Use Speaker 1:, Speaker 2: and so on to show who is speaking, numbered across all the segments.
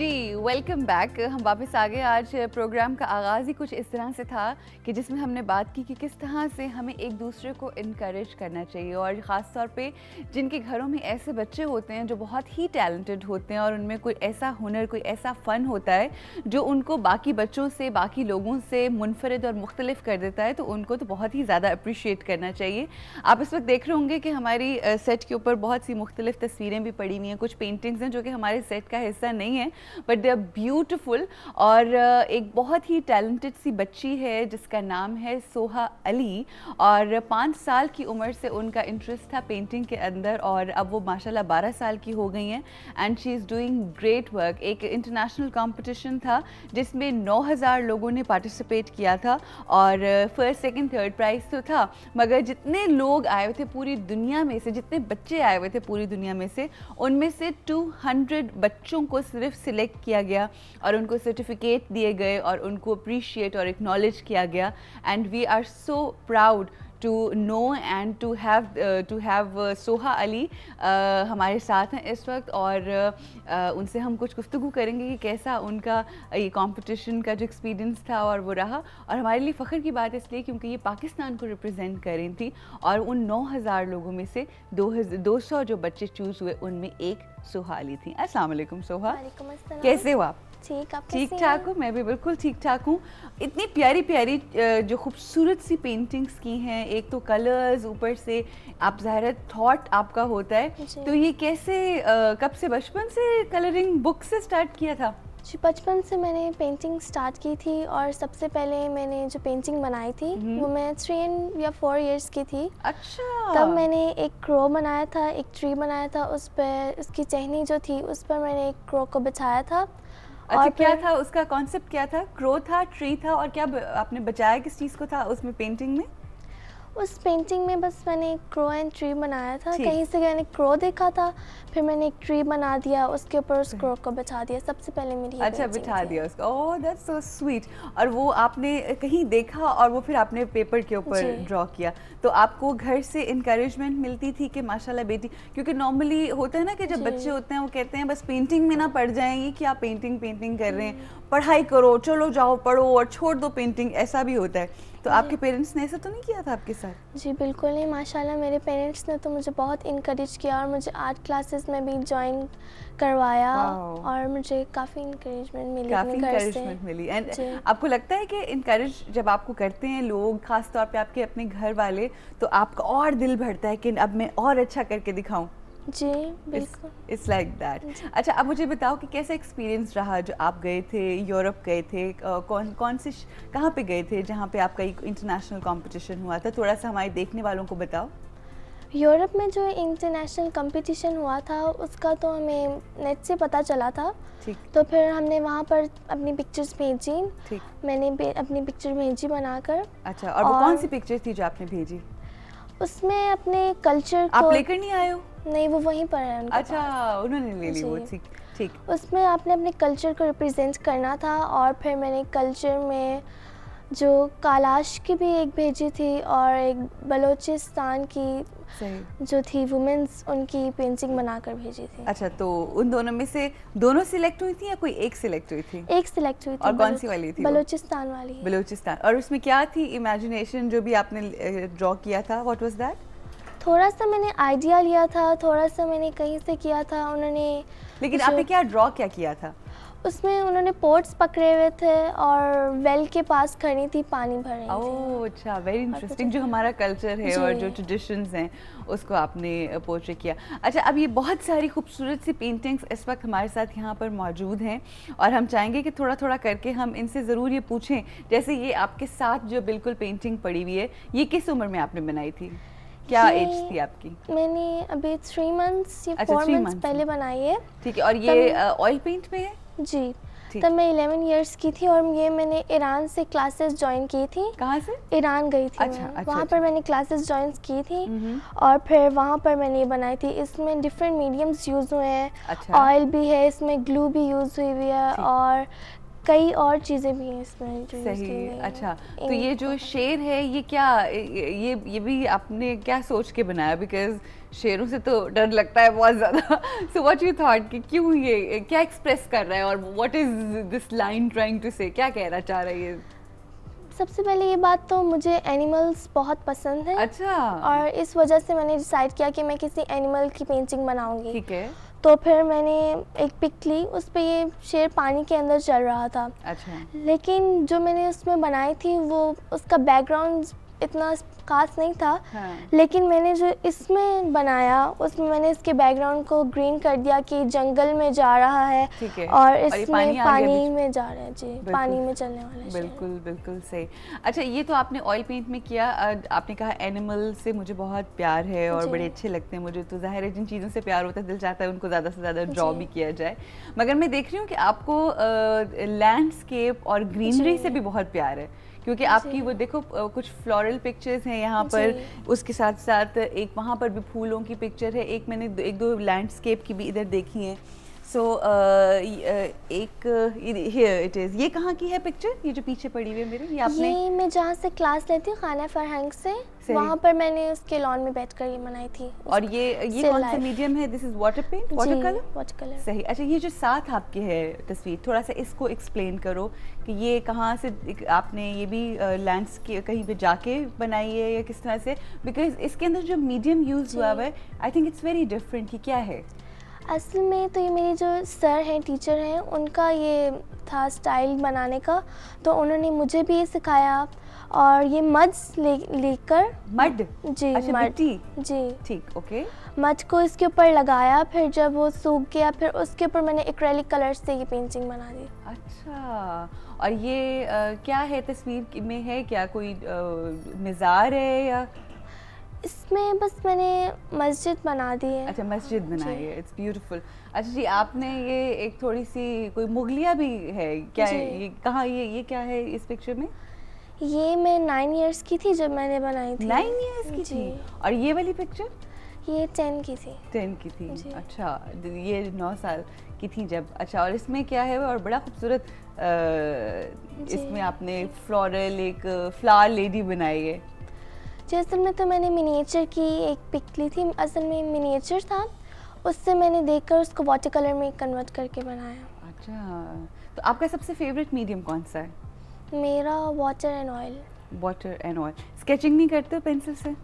Speaker 1: जी welcome back हम वापस आ गए आज प्रोग्राम का आगाज़ ही कुछ इस तरह से था कि जिसमें हमने बात की कि किस तरह से हमें एक दूसरे को इनक्रेज करना चाहिए और ख़ास तौर पे जिनके घरों में ऐसे बच्चे होते हैं जो बहुत ही टैलेंटेड होते हैं और उनमें कोई ऐसा हुनर कोई ऐसा फ़न होता है जो उनको बाकी बच्चों से बाकी लोगों से मुनफरद और मुख्तलिफ कर देता है तो उनको तो बहुत ही ज़्यादा अप्रिशिएट करना चाहिए आप इस वक्त देख रहे होंगे कि हमारी सेट के ऊपर बहुत सी मुख्तलिफ तस्वीरें भी पड़ी हुई हैं कुछ पेंटिंग्स हैं जो कि हमारे सेट का हिस्सा नहीं है बट दे आर ब्यूटिफुल और uh, एक बहुत ही टैलेंटेड सी बच्ची है जिसका नाम है सोहा अली और पाँच साल की उम्र से उनका इंटरेस्ट था पेंटिंग के अंदर और अब वो माशाल्लाह बारह साल की हो गई हैं and she is doing great work एक इंटरनेशनल कंपटीशन था जिसमें नौ हज़ार लोगों ने पार्टिसिपेट किया था और फर्स्ट सेकेंड थर्ड प्राइज़ तो था मगर जितने लोग आए हुए थे पूरी दुनिया में से जितने बच्चे आए हुए थे पूरी दुनिया में से उनमें से हंड्रेड बच्चों को सिर्फ सिलेक्ट सेलेक्ट किया गया और उनको सर्टिफिकेट दिए गए और उनको अप्रिशिएट और एक्नॉलेज किया गया and we are so proud to know and to have uh, to have uh, Soha Ali uh, हमारे साथ हैं इस वक्त और uh, uh उनसे हम कुछ गुफ्तु करेंगे कि कैसा उनका uh, ये कॉम्पटिशन का जो एक्सपीरियंस था और वो रहा और हमारे लिए फ़ख्र की बात इसलिए क्योंकि ये पाकिस्तान को रिप्रजेंट करें थी और उन नौ हज़ार लोगों में से दो, हजार दो सौ जो बच्चे चूज़ हुए उनमें एक सोहा अली थी अस्सलाम सोहा
Speaker 2: कैसे हो आप ठीक आप ठीक ठाक
Speaker 1: हूँ मैं भी बिल्कुल ठीक ठाक हूँ इतनी प्यारी प्यारी जो खूबसूरत सी पेंटिंग्स की हैं एक तो कलर्स ऊपर से आप ज़ाहिर
Speaker 2: थॉट आपका होता है तो ये कैसे कब से बचपन से कलरिंग बुक से स्टार्ट किया था जी बचपन से मैंने पेंटिंग स्टार्ट की थी और सबसे पहले मैंने जो पेंटिंग बनाई थी हम्म। वो मैं थ्री एंड या फोर इयर्स की थी अच्छा तब मैंने एक क्रो बनाया था एक ट्री बनाया था उस पर उसकी चहनी जो थी उस पर मैंने एक क्रो को बिछाया था अच्छा क्या था
Speaker 1: उसका कॉन्सेप्ट क्या था क्रो था ट्री था और क्या आपने बचाया किस चीज़ को था उसमें पेंटिंग में
Speaker 2: उस पेंटिंग में बस मैंने एक क्रो एंड ट्री बनाया था कहीं से मैंने क्रो देखा था फिर मैंने एक ट्री बना दिया उसके ऊपर उस क्रो हम्म। को बिठा दिया सबसे पहले मेरी अच्छा बिठा दिया
Speaker 1: उसको ओह दैट्स सो स्वीट और वो आपने कहीं देखा और वो फिर आपने पेपर के ऊपर ड्रॉ किया तो आपको घर से इंक्रेजमेंट मिलती थी कि माशाल्लाह बेटी क्योंकि नॉर्मली होता है ना कि जब बच्चे होते हैं वो कहते हैं बस पेंटिंग में ना पड़ जाएंगे कि आप पेंटिंग पेंटिंग कर रहे हैं हम्म। पढ़ाई करो चलो जाओ पढ़ो और छोड़ दो पेंटिंग ऐसा भी होता है तो हाँ। आपके पेरेंट्स ने ऐसा तो नहीं किया था आपके साथ
Speaker 2: जी बिल्कुल नहीं माशाल्लाह मेरे पेरेंट्स ने तो मुझे बहुत इनक्रेज किया और मुझे आर्ट क्लासेस में भी ज्वाइन करवाया और मुझे काफ़ी इनक्रेजमेंट मिली काफ़ी इनक्रेजमेंट मिली एंड
Speaker 1: आपको लगता है कि इनक्रेज जब आपको करते हैं लोग खासतौर पर आपके अपने घर वाले तो आपका और दिल भरता है कि अब मैं और अच्छा करके दिखाऊँ जी बिल्कुल इट्स लाइक दैट अच्छा अब मुझे बताओ कि कैसा एक्सपीरियंस रहा जो आप गए थे यूरोप गए थे कौन कौन से कहाँ पे गए थे जहाँ पे आपका एक इंटरनेशनल कंपटीशन हुआ था थोड़ा सा हमारे देखने वालों को बताओ
Speaker 2: यूरोप में जो इंटरनेशनल कंपटीशन हुआ था उसका तो हमें नेट से पता चला था ठीक तो फिर हमने वहाँ पर अपनी पिक्चर्स भेजी ठीक मैंने अपनी पिक्चर भेजी बनाकर
Speaker 1: अच्छा और, और वो कौन सी पिक्चर थी जो आपने भेजी
Speaker 2: उसमें अपने कल्चर आप लेकर नहीं आए हो नहीं वो वहीं पर है उनके अच्छा उन्होंने ले ली वो ठीक ठीक उसमें आपने अपने कल्चर को रिप्रेजेंट करना था और फिर मैंने कल्चर में जो कालाश की भी एक भेजी थी और एक बलोचिस्तान की जो थी वुमेन्स उनकी पेंटिंग बनाकर भेजी थी
Speaker 1: अच्छा तो उन दोनों में से दोनों सिलेक्ट हुई थी या कोई एक सिलेक्ट हुई थी
Speaker 2: एक सिलेक्ट हुई थी और कौन सी वाली थी बलोचिस्तान वाली
Speaker 1: बलोचिस्तान और उसमें क्या थी इमेजिनेशन जो भी आपने ड्रॉ किया था वॉट वॉज दैट
Speaker 2: थोड़ा सा मैंने आइडिया लिया था थोड़ा सा मैंने कहीं से किया था उन्होंने लेकिन आपने क्या
Speaker 1: ड्रॉ क्या किया था
Speaker 2: उसमें उन्होंने पोर्ट्स पकड़े हुए थे और वेल के पास खड़ी थी पानी भर ओह अच्छा वेरी इंटरेस्टिंग जो हमारा कल्चर है और जो
Speaker 1: ट्रेडिशंस हैं उसको आपने पोर्ट्रेट किया अच्छा अब ये बहुत सारी खूबसूरत सी पेंटिंग्स इस वक्त हमारे साथ यहाँ पर मौजूद हैं और हम चाहेंगे कि थोड़ा थोड़ा करके हम इनसे ज़रूर ये पूछें जैसे ये आपके साथ जो बिल्कुल पेंटिंग पड़ी हुई है ये किस उम्र में आपने बनाई थी क्या एज थी आपकी
Speaker 2: मैंने अभी थ्री मंथ्स या फोर मंथ्स पहले बनाई है ठीक है और ये ऑयल पेंट में है जी तब मैं इलेवन इयर्स की थी और ये मैंने ईरान से क्लासेस ज्वाइन की थी कहाँ से ईरान गई थी अच्छा, अच्छा, वहाँ अच्छा। पर मैंने क्लासेस ज्वाइन की थी और फिर वहाँ पर मैंने ये बनाई थी इसमें डिफरेंट मीडियम्स यूज़ हुए हैं ऑयल अच्छा। भी है इसमें ग्लू भी यूज़ हुई हुई है और कई और चीज़ें भी हैं इसमें जो सही अच्छा तो ये
Speaker 1: जो तो शेर है ये क्या ये ये भी आपने क्या सोच के बनाया बिकॉज शेरों से तो डर लगता है बहुत ज़्यादा सो व्हाट यू थॉट कि क्यों ये क्या एक्सप्रेस कर रहा है और what is this line trying to say क्या कहना चाह रही है
Speaker 2: सबसे पहले ये बात तो मुझे एनिमल्स बहुत पसंद है अच्छा और इस वजह से मैंने डिसाइड किया कि मैं किसी एनिमल की पेंटिंग बनाऊंगी ठीक है तो फिर मैंने एक पिक ली उस पर ये शेर पानी के अंदर चल रहा था अच्छा लेकिन जो मैंने उसमें बनाई थी वो उसका बैकग्राउंड इतना खास नहीं था हाँ। लेकिन मैंने जो इसमें बनाया उसमें मैंने इसके बैकग्राउंड को ग्रीन कर दिया कि जंगल में जा रहा है, है। और इसमें और पानी, पानी में जा रहा है जी पानी में चलने वाला है बिल्कुल
Speaker 1: बिल्कुल सही अच्छा ये तो आपने ऑयल पेंट में किया आपने कहा एनिमल से मुझे बहुत प्यार है और बड़े अच्छे लगते हैं मुझे तो जाहिर है जिन चीज़ों से प्यार होता है दिल चाहता है उनको ज़्यादा से ज़्यादा ड्रॉ भी किया जाए मगर मैं देख रही हूँ कि आपको लैंडस्केप और ग्रीनरी से भी बहुत प्यार है क्योंकि आपकी वो देखो कुछ फ्लोरल पिक्चर्स हैं यहाँ पर उसके साथ साथ एक वहाँ पर भी फूलों की पिक्चर है एक मैंने एक दो लैंडस्केप की भी इधर देखी है सो uh, uh, एक हियर इट इज़ ये कहाँ की है पिक्चर ये जो पीछे पड़ी हुई है मेरी ये आपने ये मैं
Speaker 2: जहाँ से क्लास लेती हूँ खाना फरहंग से वहाँ पर मैंने उसके लॉन में बैठकर ये मनाई थी
Speaker 1: और ये ये कौन सा मीडियम है this is water paint water colour water colour सही अच्छा ये जो साथ आपके है तस्वीर थोड़ा सा इसको एक्सप्लेन करो कि ये कहाँ से आपने ये भी लैंड्स कहीं पे जाके बनाई है या किस तरह से बिकॉज इसके अंदर जो मीडियम यूज़ हुआ हुआ है I think it's very different ये क्या है
Speaker 2: असल में तो ये मेरे जो सर हैं टीचर हैं उनका ये था स्टाइल बनाने का तो उन्होंने मुझे भी ये सिखाया और ये मड्स ले लेकर मड जी अच्छा, मड जी ठीक ओके मड को इसके ऊपर लगाया फिर जब वो सूख गया फिर उसके ऊपर मैंने एक्रेलिक कलर से ये पेंटिंग बना दी
Speaker 1: अच्छा
Speaker 2: और ये आ, क्या है
Speaker 1: तस्वीर में है क्या कोई आ, मिजार है या इसमें बस मैंने मस्जिद बना दी है अच्छा मस्जिद बनाई है इट्स ब्यूटीफुल अच्छा जी आपने ये एक थोड़ी सी
Speaker 2: कोई मुगलिया भी है क्या है ये कहाँ ये ये क्या है इस पिक्चर में ये मैं नाइन इयर्स की थी जब मैंने बनाई थी नाइन इयर्स की थी और ये वाली पिक्चर ये
Speaker 1: टेन की थी टेन की थी अच्छा तो ये नौ साल की थी जब अच्छा और इसमें क्या है और बड़ा खूबसूरत इसमें आपने फ्लोरल एक फ्लावर लेडी बनाई है
Speaker 2: जी असल में तो मैंने मिनीचर की एक पिक ली थी असल में मिनीचर था उससे मैंने देखकर उसको वाटर कलर में कन्वर्ट करके बनाया
Speaker 1: अच्छा तो आपका सबसे फेवरेट मीडियम कौन सा है
Speaker 2: मेरा water and oil
Speaker 1: water and oil sketching नहीं करते हो पेंसिल से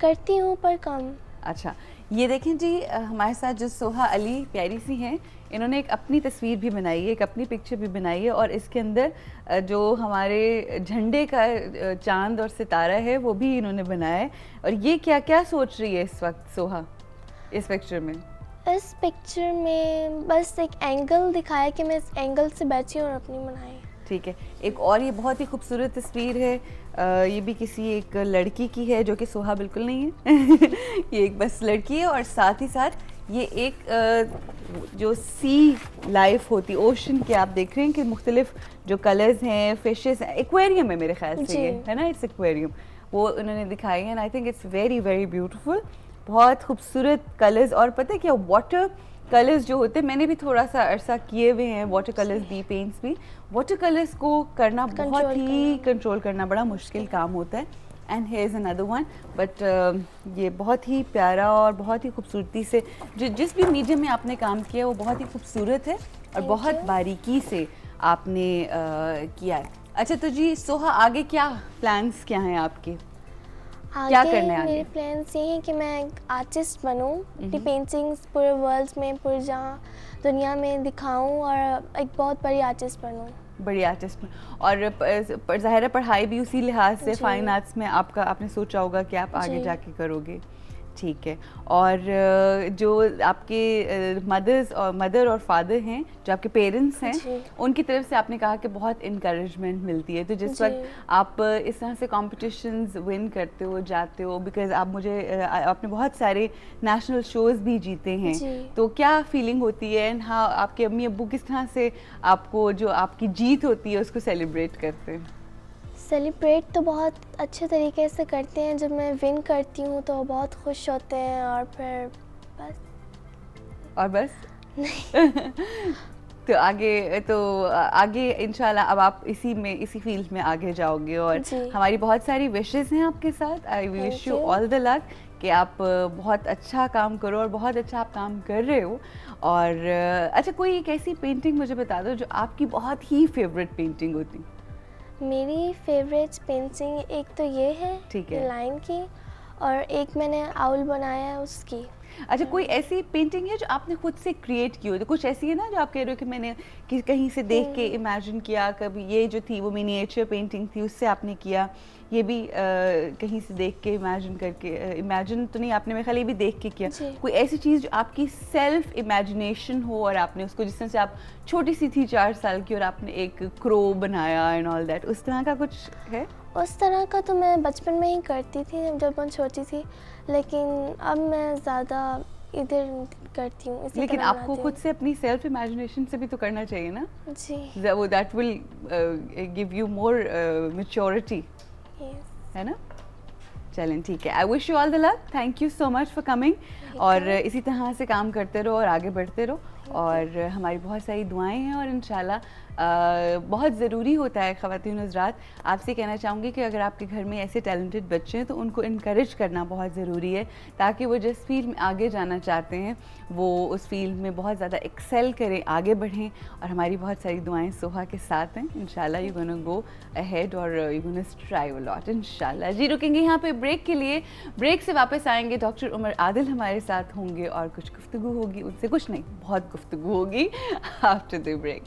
Speaker 1: करती हूँ पर कम अच्छा ये देखें जी हमारे साथ जो सोहा अली प्यारी सी हैं इन्होंने एक अपनी तस्वीर भी बनाई है एक अपनी पिक्चर भी बनाई है और इसके अंदर जो हमारे झंडे का चांद और सितारा है वो भी इन्होंने बनाया है और ये क्या क्या सोच रही है इस वक्त सोहा इस पिक्चर में
Speaker 2: इस पिक्चर में बस एक एंगल दिखाया कि मैं इस एंगल से बैठी और अपनी बनाई
Speaker 1: ठीक है एक और ये बहुत ही खूबसूरत तस्वीर है आ, ये भी किसी एक लड़की की है जो कि सोहा बिल्कुल नहीं है ये एक बस लड़की है और साथ ही साथ ये एक जो सी लाइफ होती ओशन के आप देख रहे हैं कि मुख्तलिफ जो कलर्स हैं फिशेस हैं एक्वेरियम है मेरे ख्याल से ये है ना इट्स एक्वेरियम वो उन्होंने दिखाई and I think it's very very beautiful बहुत खूबसूरत कलर्स और पता है क्या वाटर कलर्स जो होते हैं मैंने भी थोड़ा सा अरसा किए हुए हैं वाटर कलर्स भी पेंट्स भी वाटर कलर्स को करना बहुत ही कंट्रोल करना बड़ा मुश्किल काम होता है and here is another one but ये बहुत ही प्यारा और बहुत ही खूबसूरती से जो जिस भी मीडियम में आपने काम किया वो बहुत ही खूबसूरत है और बहुत बारीकी से आपने आ, किया है अच्छा तो जी सोहा आगे क्या प्लान्स क्या हैं आपके आगे क्या करना है आगे? मेरे
Speaker 2: प्लान्स ये हैं कि मैं आर्टिस्ट बनूँ अपनी पेंटिंग्स पूरे वर्ल्ड में पूरे जहाँ दुनिया में दिखाऊं और एक बहुत बड़ी आर्टिस्ट बनूं
Speaker 1: बड़ी आर्टिस्ट में और ज़ाहिर पढ़ाई भी उसी लिहाज से फ़ाइन आर्ट्स में आपका आपने सोचा होगा कि आप आगे जाके करोगे ठीक है और जो आपके मदर्स और मदर और फादर हैं जो आपके पेरेंट्स हैं उनकी तरफ से आपने कहा कि बहुत इनक्रेजमेंट मिलती है तो जिस वक्त आप इस तरह से कॉम्पिटिशन्स विन करते हो जाते हो बिकॉज आप मुझे आपने बहुत सारे नेशनल शोज़ भी जीते हैं तो क्या फीलिंग होती है एंड हाँ आपके अम्मी अबू किस तरह से आपको जो आपकी जीत होती है उसको सेलिब्रेट करते हैं
Speaker 2: सेलिब्रेट तो बहुत अच्छे तरीके से करते हैं जब मैं विन करती हूँ तो बहुत खुश होते हैं और फिर बस
Speaker 1: और बस नहीं तो आगे तो आगे इंशाल्लाह अब आप इसी में इसी फील्ड में आगे जाओगे और हमारी बहुत सारी विशेज़ हैं आपके साथ I wish you all the luck कि आप बहुत अच्छा काम करो और बहुत अच्छा आप काम कर रहे हो और अच्छा कोई एक ऐसी पेंटिंग मुझे बता दो जो आपकी बहुत ही फेवरेट पेंटिंग होती
Speaker 2: मेरी फेवरेट पेंटिंग एक तो ये है ठीक है लाइन की और एक मैंने आउल बनाया है उसकी
Speaker 1: अच्छा कोई ऐसी पेंटिंग है जो आपने खुद से क्रिएट की हो तो कुछ ऐसी है ना जो आप कह रहे हो कि मैंने कि कहीं से देख के इमेजिन हम्म। किया कभी ये जो थी वो मिनिएचर पेंटिंग थी उससे आपने किया ये भी आ, कहीं से देख के इमेजिन करके इमेजिन तो नहीं आपने मेरे ख्याल ये भी देख के किया कोई ऐसी चीज़ जो आपकी सेल्फ इमेजिनेशन हो और आपने उसको जिस तरह से आप छोटी सी थी चार साल की और आपने एक क्रो बनाया एंड ऑल दैट उस तरह का कुछ
Speaker 2: है उस तरह का तो मैं बचपन में ही करती थी जब मैं छोटी थी लेकिन अब मैं ज़्यादा इधर करती हूँ लेकिन आपको खुद से
Speaker 1: अपनी सेल्फ इमेजिनेशन से भी तो करना चाहिए ना जी वो that will give you more maturity है ना चलें ठीक है I wish you all the luck thank you so much for coming और इसी तरह से काम करते रहो और आगे बढ़ते रहो और हमारी बहुत सारी दुआएं हैं और इन बहुत ज़रूरी होता है ख़वान हजरात आपसे कहना चाहूँगी कि अगर आपके घर में ऐसे टैलेंटेड बच्चे हैं तो उनको इनक्रेज करना बहुत ज़रूरी है ताकि वो जिस फील्ड में आगे जाना चाहते हैं वो उस फील्ड में बहुत ज़्यादा एक्सेल करें आगे बढ़ें और हमारी बहुत सारी दुआएँ सुबह के साथ हैं in you go go ahead और you go strive lot in जी रुकेंगे यहाँ पर ब्रेक के लिए ब्रेक से वापस आएँगे डॉक्टर उमर आदिल हमारे साथ होंगे और कुछ गुफ्तु होगी उनसे कुछ नहीं बहुत guftugu hogi after the break